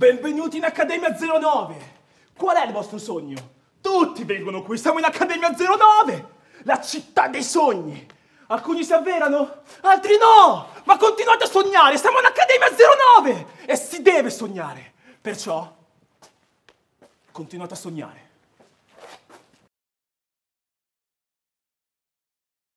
Benvenuti in Accademia 09! Qual è il vostro sogno? Tutti vengono qui, siamo in Accademia 09! La città dei sogni! Alcuni si avverano, altri no! Ma continuate a sognare, siamo in Accademia 09! E si deve sognare! Perciò, continuate a sognare.